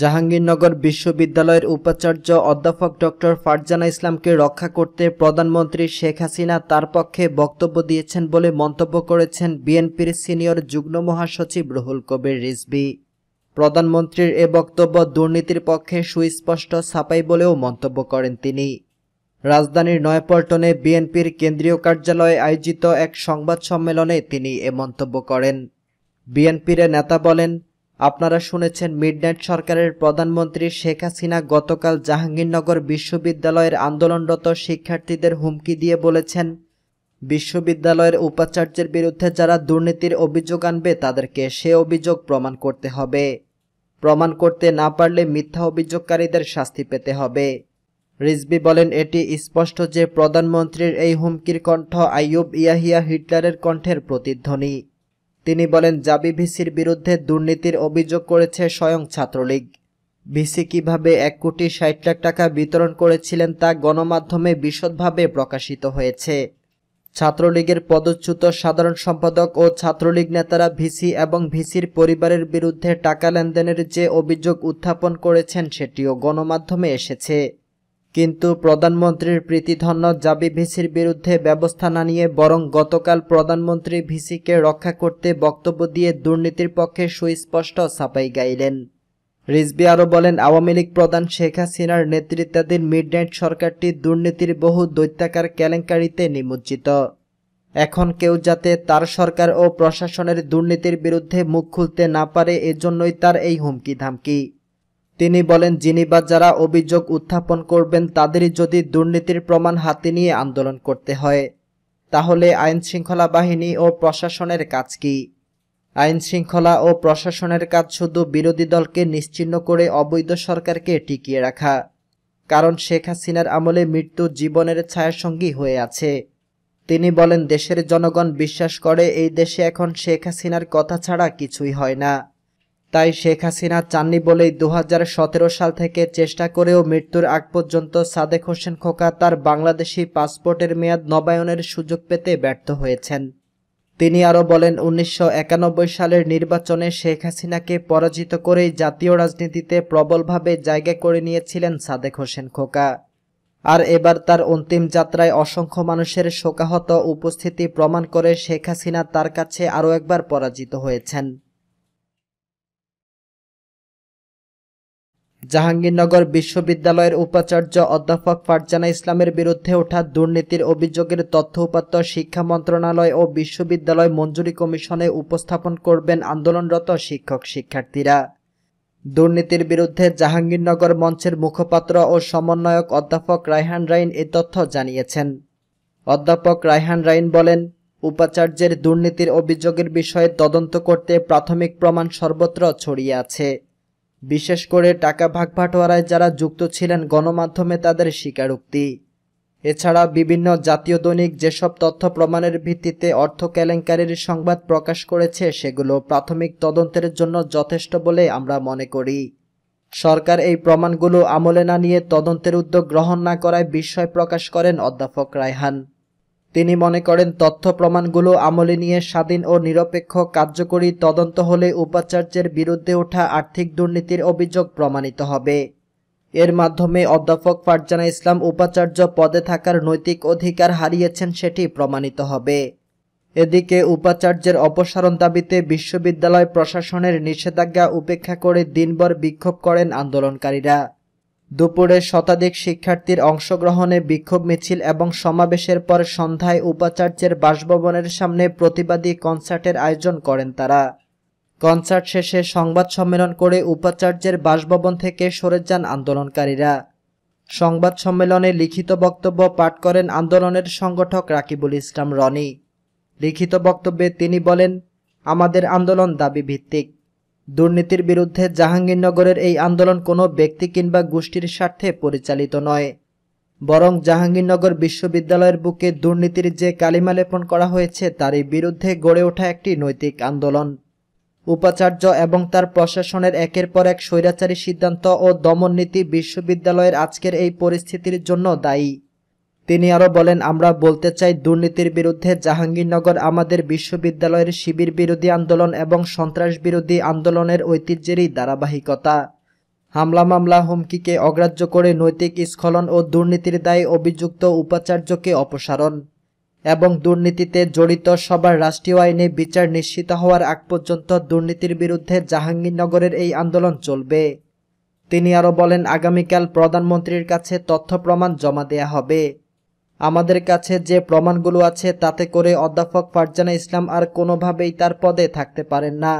জাহাঙ্গীরনগর বিশ্ববিদ্যালয়ের উপাচার্য অধ্যাপক ডক্টর ফারজানা ইসলামকে রক্ষা করতে প্রধানমন্ত্রী শেখ হাসিনা তার পক্ষে বক্তব্য দিয়েছেন বলে মন্তব্য করেছেন বিএনপির সিনিয়র যুগ্ম মহাসচিব রুহুল কবির রিজবি প্রধানমন্ত্রীর এ বক্তব্য দুর্নীতির পক্ষে সুস্পষ্ট ছাপাই বলেও মন্তব্য করেন তিনি রাজধানীর নয়পল্টনে বিএনপির কেন্দ্রীয় কার্যালয়ে আয়োজিত এক সংবাদ সম্মেলনে তিনি এ মন্তব্য করেন বিএনপির নেতা বলেন আপনারা শুনেছেন মিডনাইট সরকারের প্রধানমন্ত্রী শেখ হাসিনা গতকাল জাহাঙ্গীরনগর বিশ্ববিদ্যালয়ের আন্দোলনরত শিক্ষার্থীদের হুমকি দিয়ে বলেছেন বিশ্ববিদ্যালয়ের উপাচার্যের বিরুদ্ধে যারা দুর্নীতির অভিযোগ আনবে তাদেরকে সে অভিযোগ প্রমাণ করতে হবে প্রমাণ করতে না পারলে মিথ্যা অভিযোগকারীদের শাস্তি পেতে হবে রিজবি বলেন এটি স্পষ্ট যে প্রধানমন্ত্রীর এই হুমকির কণ্ঠ আইয়ুব ইয়াহিয়া হিটলারের কণ্ঠের প্রতিধ্বনি তিনি বলেন জাবি ভিসির বিরুদ্ধে দুর্নীতির অভিযোগ করেছে স্বয়ং ছাত্রলীগ ভিসি কিভাবে এক কোটি ষাট লাখ টাকা বিতরণ করেছিলেন তা গণমাধ্যমে বিশদভাবে প্রকাশিত হয়েছে ছাত্রলীগের পদচ্যুত সাধারণ সম্পাদক ও ছাত্রলীগ নেতারা ভিসি এবং ভিসির পরিবারের বিরুদ্ধে টাকা লেনদেনের যে অভিযোগ উত্থাপন করেছেন সেটিও গণমাধ্যমে এসেছে কিন্তু প্রধানমন্ত্রীর প্রীতিধন্য জাবি ভিসির বিরুদ্ধে ব্যবস্থা না নিয়ে বরং গতকাল প্রধানমন্ত্রী ভিসিকে রক্ষা করতে বক্তব্য দিয়ে দুর্নীতির পক্ষে সুস্পষ্ট ছাপাই গাইলেন রিজবি আরও বলেন আওয়ামী লীগ প্রধান শেখ হাসিনার নেতৃত্বাধীন মিডনাইট সরকারটি দুর্নীতির বহু দৈত্যাকার কেলেঙ্কারিতে নিমজ্জিত এখন কেউ যাতে তার সরকার ও প্রশাসনের দুর্নীতির বিরুদ্ধে মুখ খুলতে না পারে এজন্যই তার এই হুমকি ধামকি তিনি বলেন যিনি বা যারা অভিযোগ উত্থাপন করবেন তাদেরই যদি দুর্নীতির প্রমাণ হাতে নিয়ে আন্দোলন করতে হয় তাহলে আইন শৃঙ্খলা বাহিনী ও প্রশাসনের কাজ কি আইন শৃঙ্খলা ও প্রশাসনের কাজ শুধু বিরোধী দলকে নিশ্চিহ্ন করে অবৈধ সরকারকে টিকিয়ে রাখা কারণ শেখ হাসিনার আমলে মৃত্যু জীবনের ছায়াসঙ্গী হয়ে আছে তিনি বলেন দেশের জনগণ বিশ্বাস করে এই দেশে এখন শেখ হাসিনার কথা ছাড়া কিছুই হয় না তাই শেখ হাসিনা চাননি বলেই দু সাল থেকে চেষ্টা করেও মৃত্যুর আগ পর্যন্ত সাদেক হোসেন খোকা তার বাংলাদেশি পাসপোর্টের মেয়াদ নবায়নের সুযোগ পেতে ব্যর্থ হয়েছেন তিনি আরও বলেন উনিশশো সালের নির্বাচনে শেখ হাসিনাকে পরাজিত করেই জাতীয় রাজনীতিতে প্রবলভাবে জায়গা করে নিয়েছিলেন সাদেক হোসেন খোকা আর এবার তার অন্তিম যাত্রায় অসংখ্য মানুষের শোকাহত উপস্থিতি প্রমাণ করে শেখ হাসিনা তার কাছে আরও একবার পরাজিত হয়েছেন জাহাঙ্গীরনগর বিশ্ববিদ্যালয়ের উপাচার্য অধ্যাপক ফারজানা ইসলামের বিরুদ্ধে ওঠা দুর্নীতির অভিযোগের তথ্য উপাত্ত শিক্ষা মন্ত্রণালয় ও বিশ্ববিদ্যালয় মঞ্জুরি কমিশনে উপস্থাপন করবেন আন্দোলনরত শিক্ষক শিক্ষার্থীরা দুর্নীতির বিরুদ্ধে জাহাঙ্গীরনগর মঞ্চের মুখপাত্র ও সমন্বয়ক অধ্যাপক রায়হান রাইন এ তথ্য জানিয়েছেন অধ্যাপক রায়হান রাইন বলেন উপাচার্যের দুর্নীতির অভিযোগের বিষয়ে তদন্ত করতে প্রাথমিক প্রমাণ সর্বত্র ছড়িয়ে আছে বিশেষ করে টাকা ভাগবাটোয়ারায় যারা যুক্ত ছিলেন গণমাধ্যমে তাদের স্বীকারোক্তি এছাড়া বিভিন্ন জাতীয় দৈনিক যেসব তথ্য প্রমাণের ভিত্তিতে অর্থ কেলেঙ্কারির সংবাদ প্রকাশ করেছে সেগুলো প্রাথমিক তদন্তের জন্য যথেষ্ট বলে আমরা মনে করি সরকার এই প্রমাণগুলো আমলে না নিয়ে তদন্তের উদ্যোগ গ্রহণ না করায় বিস্ময় প্রকাশ করেন অধ্যাপক রায়হান তিনি মনে করেন তথ্য প্রমাণগুলো আমলে নিয়ে স্বাধীন ও নিরপেক্ষ কার্যকরী তদন্ত হলে উপাচার্যের বিরুদ্ধে ওঠা আর্থিক দুর্নীতির অভিযোগ প্রমাণিত হবে এর মাধ্যমে অধ্যাপক ফারজানা ইসলাম উপাচার্য পদে থাকার নৈতিক অধিকার হারিয়েছেন সেটি প্রমাণিত হবে এদিকে উপাচার্যের অপসারণ দাবিতে বিশ্ববিদ্যালয় প্রশাসনের নিষেধাজ্ঞা উপেক্ষা করে দিনভর বিক্ষোভ করেন আন্দোলনকারীরা দুপুরে শতাধিক শিক্ষার্থীর অংশগ্রহণে বিক্ষোভ মিছিল এবং সমাবেশের পর সন্ধ্যায় উপাচার্যের বাসভবনের সামনে প্রতিবাদী কনসার্টের আয়োজন করেন তারা কনসার্ট শেষে সংবাদ সম্মেলন করে উপাচার্যের বাসভবন থেকে সরে যান আন্দোলনকারীরা সংবাদ সম্মেলনে লিখিত বক্তব্য পাঠ করেন আন্দোলনের সংগঠক রাকিবুল ইসলাম রনি লিখিত বক্তব্যে তিনি বলেন আমাদের আন্দোলন দাবি ভিত্তিক দুর্নীতির বিরুদ্ধে জাহাঙ্গীরনগরের এই আন্দোলন কোনো ব্যক্তি কিংবা গোষ্ঠীর স্বার্থে পরিচালিত নয় বরং জাহাঙ্গীরনগর বিশ্ববিদ্যালয়ের বুকে দুর্নীতির যে কালিমা লেপন করা হয়েছে তারই বিরুদ্ধে গড়ে ওঠা একটি নৈতিক আন্দোলন উপাচার্য এবং তার প্রশাসনের একের পর এক স্বৈরাচারী সিদ্ধান্ত ও দমননীতি বিশ্ববিদ্যালয়ের আজকের এই পরিস্থিতির জন্য দায়ী তিনি আরও বলেন আমরা বলতে চাই দুর্নীতির বিরুদ্ধে জাহাঙ্গীরনগর আমাদের বিশ্ববিদ্যালয়ের শিবির বিরোধী আন্দোলন এবং সন্ত্রাস বিরোধী আন্দোলনের ঐতিহ্যেরই ধারাবাহিকতা হামলা মামলা হুমকিকে অগ্রাহ্য করে নৈতিক স্খলন ও দুর্নীতির দায়ে অভিযুক্ত উপাচার্যকে অপসারণ এবং দুর্নীতিতে জড়িত সবার রাষ্ট্রীয় আইনে বিচার নিশ্চিত হওয়ার আগ পর্যন্ত দুর্নীতির বিরুদ্ধে জাহাঙ্গীরনগরের এই আন্দোলন চলবে তিনি আরও বলেন আগামীকাল প্রধানমন্ত্রীর কাছে তথ্য প্রমাণ জমা দেয়া হবে আমাদের কাছে যে প্রমাণগুলো আছে তাতে করে অধ্যাপক ফারজানা ইসলাম আর কোনোভাবেই তার পদে থাকতে পারেন না